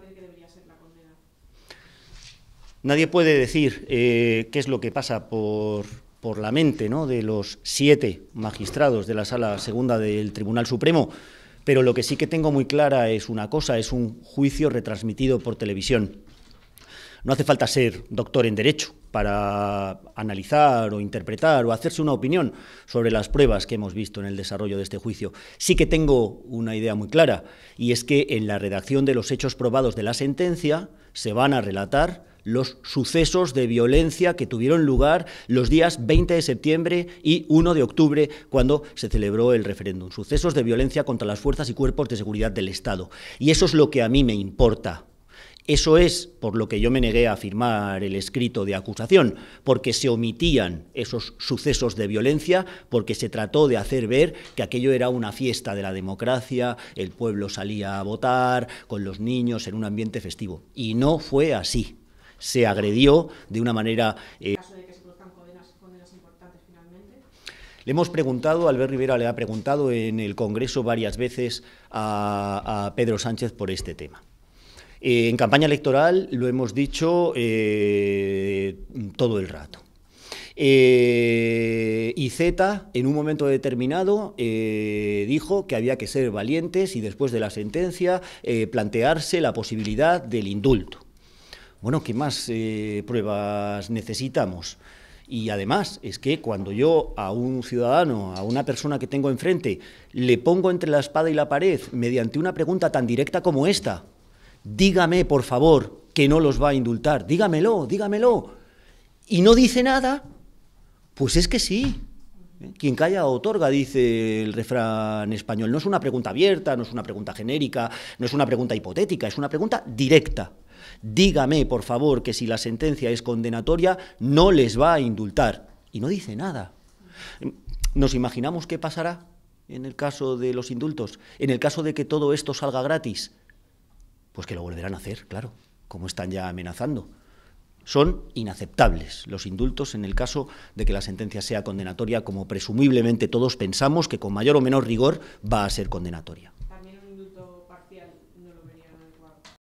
condena? Nadie puede decir eh, qué es lo que pasa por, la mente de los siete magistrados de la Sala Segunda del Tribunal Supremo, pero lo que sí que tengo muy clara es una cosa, es un juicio retransmitido por televisión. No hace falta ser doctor en Derecho para analizar o interpretar o hacerse una opinión sobre las pruebas que hemos visto en el desarrollo de este juicio. Sí que tengo una idea muy clara y es que en la redacción de los hechos probados de la sentencia se van a relatar los sucesos de violencia que tuvieron lugar los días 20 de septiembre y 1 de octubre, cuando se celebró el referéndum. Sucesos de violencia contra las fuerzas y cuerpos de seguridad del Estado. Y eso es lo que a mí me importa. Eso es por lo que yo me negué a firmar el escrito de acusación, porque se omitían esos sucesos de violencia, porque se trató de hacer ver que aquello era una fiesta de la democracia, el pueblo salía a votar con los niños en un ambiente festivo. Y no fue así. Se agredió de una manera... Eh, finalmente? le hemos preguntado, Albert Rivera le ha preguntado en el Congreso varias veces a Pedro Sánchez por este tema. Eh, en campaña electoral lo hemos dicho eh, todo el rato. Eh, y Z, en un momento determinado, dijo que había que ser valientes y después de la sentencia plantearse la posibilidad del indulto. Bueno, ¿qué más pruebas necesitamos? Y además es que cuando yo a un ciudadano, a una persona que tengo enfrente, le pongo entre la espada y la pared mediante una pregunta tan directa como esta, dígame, por favor, que no los va a indultar, dígamelo, dígamelo, y no dice nada, pues es que sí. ¿Eh? Quien calla otorga, dice el refrán español. No es una pregunta abierta, no es una pregunta genérica, no es una pregunta hipotética, es una pregunta directa. Dígame, por favor, que si la sentencia es condenatoria, no les va a indultar. Y no dice nada. ¿Nos imaginamos qué pasará en el caso de los indultos? En el caso de que todo esto salga gratis, pues que lo volverán a hacer, claro, como están ya amenazando. Son inaceptables los indultos en el caso de que la sentencia sea condenatoria, como presumiblemente todos pensamos que con mayor o menor rigor va a ser condenatoria.